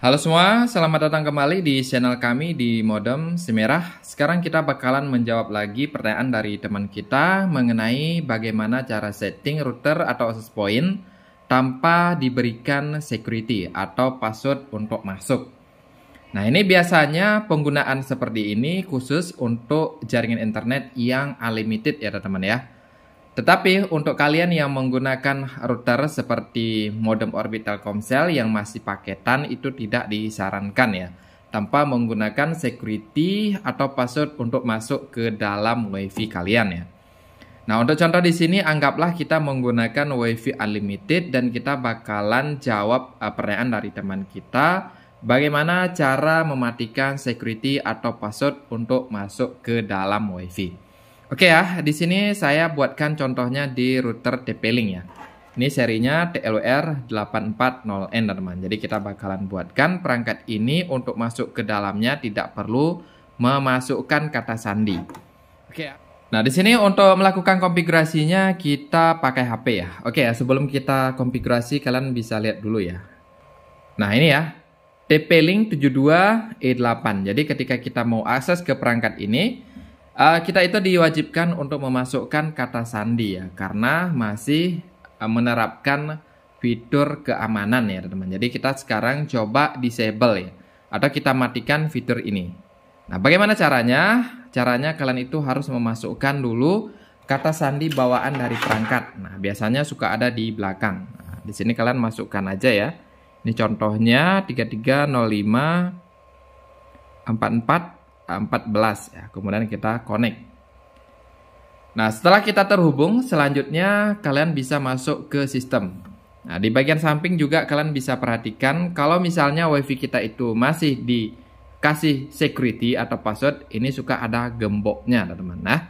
Halo semua, selamat datang kembali di channel kami di Modem Semerah. Sekarang kita bakalan menjawab lagi pertanyaan dari teman kita mengenai bagaimana cara setting router atau access point tanpa diberikan security atau password untuk masuk. Nah ini biasanya penggunaan seperti ini khusus untuk jaringan internet yang unlimited ya teman-teman ya. Tetapi untuk kalian yang menggunakan router seperti modem orbital komsel yang masih paketan itu tidak disarankan ya tanpa menggunakan security atau password untuk masuk ke dalam wifi kalian ya. Nah untuk contoh di sini anggaplah kita menggunakan wifi unlimited dan kita bakalan jawab eh, pertanyaan dari teman kita bagaimana cara mematikan security atau password untuk masuk ke dalam wifi. Oke ya, di sini saya buatkan contohnya di router TP-Link ya. Ini serinya tlr 840N teman. Jadi kita bakalan buatkan perangkat ini untuk masuk ke dalamnya tidak perlu memasukkan kata sandi. Oke ya. Nah, di sini untuk melakukan konfigurasinya kita pakai HP ya. Oke ya, sebelum kita konfigurasi kalian bisa lihat dulu ya. Nah, ini ya. TP-Link 72E8. Jadi ketika kita mau akses ke perangkat ini, Uh, kita itu diwajibkan untuk memasukkan kata sandi ya, karena masih uh, menerapkan fitur keamanan ya teman-teman. Jadi kita sekarang coba disable ya, atau kita matikan fitur ini. Nah bagaimana caranya? Caranya kalian itu harus memasukkan dulu kata sandi bawaan dari perangkat. Nah biasanya suka ada di belakang. Nah, di sini kalian masukkan aja ya. Ini contohnya 3305 44 14 ya. Kemudian kita connect. Nah, setelah kita terhubung, selanjutnya kalian bisa masuk ke sistem. Nah, di bagian samping juga kalian bisa perhatikan kalau misalnya WiFi kita itu masih dikasih security atau password, ini suka ada gemboknya, teman-teman. Nah,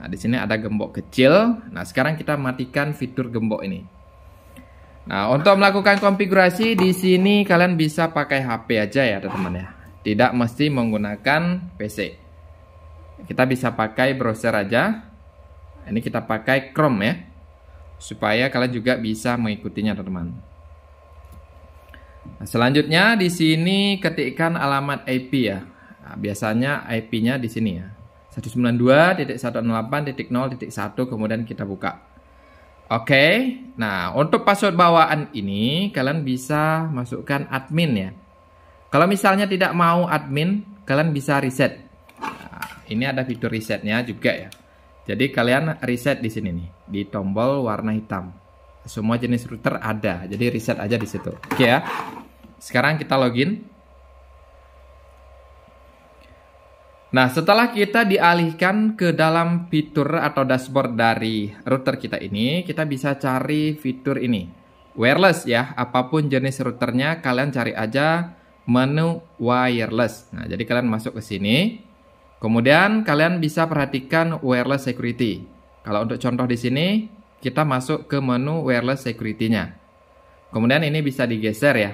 nah di sini ada gembok kecil. Nah, sekarang kita matikan fitur gembok ini. Nah, untuk melakukan konfigurasi di sini kalian bisa pakai HP aja ya, teman-teman ya. Tidak mesti menggunakan PC. Kita bisa pakai browser aja. Ini kita pakai Chrome ya. Supaya kalian juga bisa mengikutinya, teman-teman. Nah, selanjutnya di sini ketikkan alamat IP ya. Nah, biasanya IP-nya di sini ya. 192.168.0.1 kemudian kita buka. Oke. Nah, untuk password bawaan ini kalian bisa masukkan admin ya. Kalau misalnya tidak mau admin, kalian bisa reset. Nah, ini ada fitur resetnya juga ya. Jadi kalian reset di sini nih, di tombol warna hitam. Semua jenis router ada, jadi reset aja di situ. Oke ya. Sekarang kita login. Nah, setelah kita dialihkan ke dalam fitur atau dashboard dari router kita ini, kita bisa cari fitur ini. Wireless ya, apapun jenis routernya kalian cari aja menu wireless. Nah, jadi kalian masuk ke sini. Kemudian kalian bisa perhatikan wireless security. Kalau untuk contoh di sini, kita masuk ke menu wireless security-nya. Kemudian ini bisa digeser ya.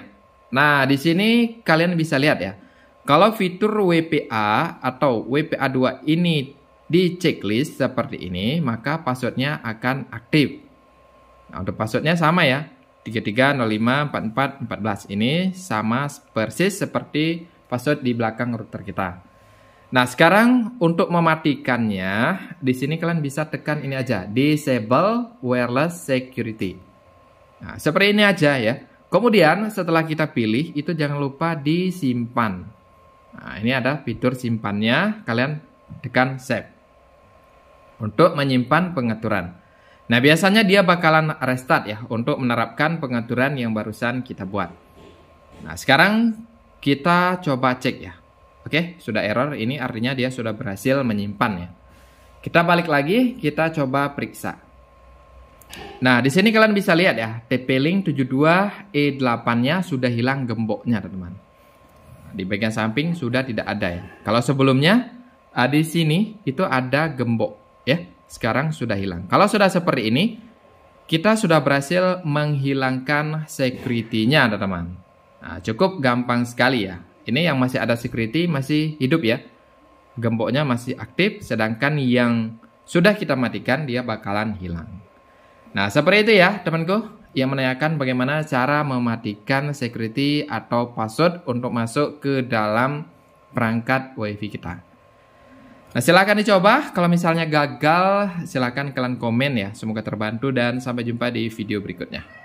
Nah, di sini kalian bisa lihat ya. Kalau fitur WPA atau WPA2 ini di checklist seperti ini, maka passwordnya akan aktif. Nah, untuk passwordnya sama ya. 33054414 ini sama persis seperti password di belakang router kita. Nah, sekarang untuk mematikannya, di sini kalian bisa tekan ini aja, disable wireless security. Nah, seperti ini aja ya. Kemudian setelah kita pilih, itu jangan lupa disimpan. Nah, ini ada fitur simpannya, kalian tekan save. Untuk menyimpan pengaturan. Nah, biasanya dia bakalan restart ya untuk menerapkan pengaturan yang barusan kita buat. Nah, sekarang kita coba cek ya. Oke, sudah error. Ini artinya dia sudah berhasil menyimpan ya. Kita balik lagi, kita coba periksa. Nah, di sini kalian bisa lihat ya, TP-Link 72E8-nya sudah hilang gemboknya, teman-teman. Nah, di bagian samping sudah tidak ada ya. Kalau sebelumnya, ah, di sini itu ada gembok ya sekarang sudah hilang. Kalau sudah seperti ini, kita sudah berhasil menghilangkan security-nya, teman-teman. Nah, cukup gampang sekali ya. Ini yang masih ada security masih hidup ya. Gemboknya masih aktif, sedangkan yang sudah kita matikan dia bakalan hilang. Nah, seperti itu ya, temanku. Yang menanyakan bagaimana cara mematikan security atau password untuk masuk ke dalam perangkat WiFi kita. Nah silakan dicoba, kalau misalnya gagal silakan kalian komen ya. Semoga terbantu dan sampai jumpa di video berikutnya.